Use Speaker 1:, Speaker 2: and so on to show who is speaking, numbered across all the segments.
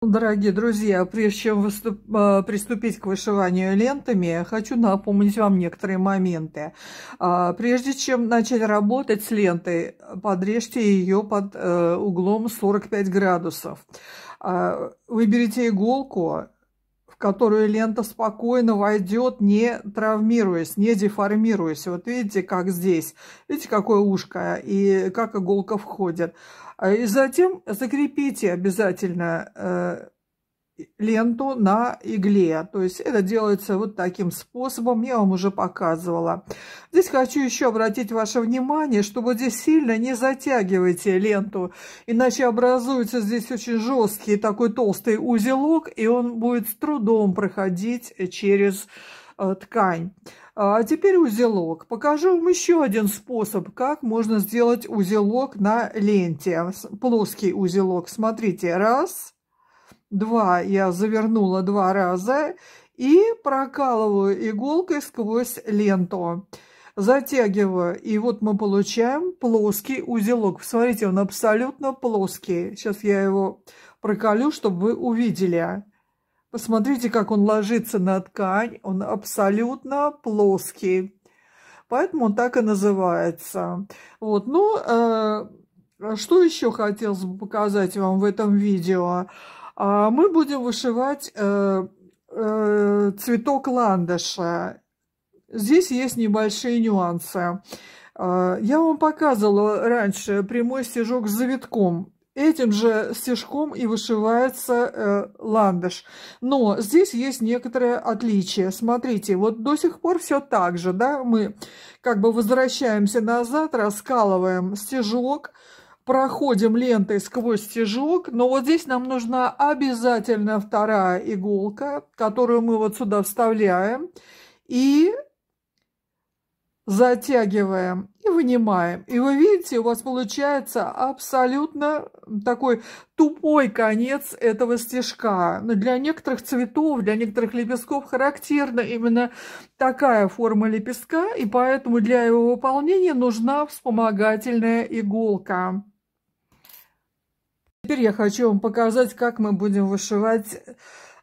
Speaker 1: Дорогие друзья, прежде чем выступ... А, приступить к вышиванию лентами, хочу напомнить вам некоторые моменты. А, прежде чем начать работать с лентой, подрежьте ее под э, углом 45 градусов. А, выберите иголку, которую лента спокойно войдет, не травмируясь, не деформируясь. Вот видите, как здесь, видите, какое ушко и как иголка входит. А и затем закрепите обязательно э, ленту на игле. То есть это делается вот таким способом. Я вам уже показывала. Здесь хочу еще обратить ваше внимание, чтобы здесь сильно не затягивайте ленту, иначе образуется здесь очень жесткий такой толстый узелок, и он будет с трудом проходить через э, ткань. А теперь узелок. Покажу вам еще один способ, как можно сделать узелок на ленте. Плоский узелок. Смотрите, раз – два я завернула два раза и прокалываю иголкой сквозь ленту. Затягиваю, и вот мы получаем плоский узелок. Смотрите, он абсолютно плоский. Сейчас я его проколю, чтобы вы увидели. Посмотрите, как он ложится на ткань. Он абсолютно плоский. Поэтому он так и называется. Вот, ну, э, а что еще хотелось бы показать вам в этом видео? А мы будем вышивать э, э, цветок ландыша. Здесь есть небольшие нюансы. Э, я вам показывала раньше прямой стежок с завитком. Этим же стежком и вышивается э, ландыш. Но здесь есть некоторые отличия. Смотрите, вот до сих пор все так же, да, мы как бы возвращаемся назад, раскалываем стежок, проходим лентой сквозь стежок, но вот здесь нам нужна обязательно вторая иголка, которую мы вот сюда вставляем и затягиваем и вынимаем. И вы видите, у вас получается абсолютно такой тупой конец этого стежка. Но для некоторых цветов, для некоторых лепестков характерна именно такая форма лепестка, и поэтому для его выполнения нужна вспомогательная иголка. Теперь я хочу вам показать, как мы будем вышивать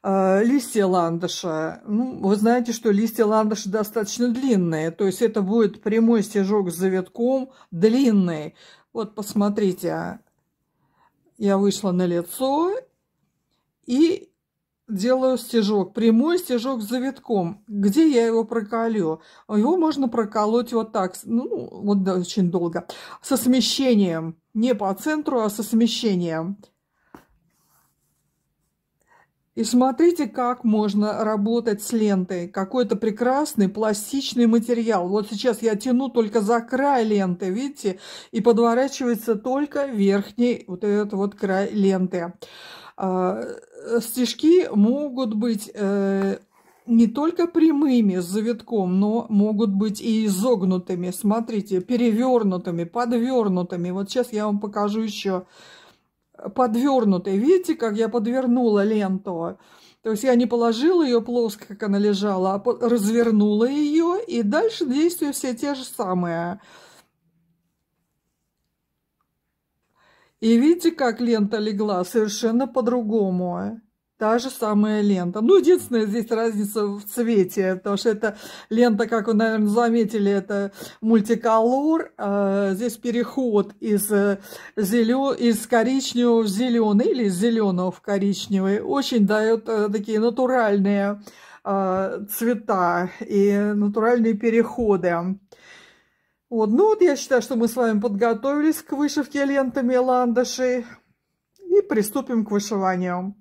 Speaker 1: э, листья ландыша. Ну, вы знаете, что листья ландыша достаточно длинные, то есть это будет прямой стежок с завитком, длинный. Вот посмотрите, я вышла на лицо и делаю стежок, прямой стежок с завитком. Где я его проколю? Его можно проколоть вот так, ну, вот да, очень долго, со смещением. Не по центру, а со смещением. И смотрите, как можно работать с лентой. Какой-то прекрасный пластичный материал. Вот сейчас я тяну только за край ленты, видите? И подворачивается только верхний вот этот вот край ленты. А, э, стежки могут быть э, не только прямыми с завитком, но могут быть и изогнутыми, смотрите, перевернутыми, подвернутыми. Вот сейчас я вам покажу еще подвернутые. Видите, как я подвернула ленту? То есть я не положила ее плоско, как она лежала, а развернула ее, и дальше действия все те же самые. И видите, как лента легла совершенно по-другому. Та же самая лента. Ну, единственная здесь разница в цвете, потому что эта лента, как вы, наверное, заметили, это мультиколор. А, здесь переход из, э, зелё... из коричневого в зеленый или из зеленого в коричневый. Очень дает э, такие натуральные а, цвета и натуральные переходы. Вот, ну вот я считаю, что мы с вами подготовились к вышивке лентами ландышей и приступим к вышиванию.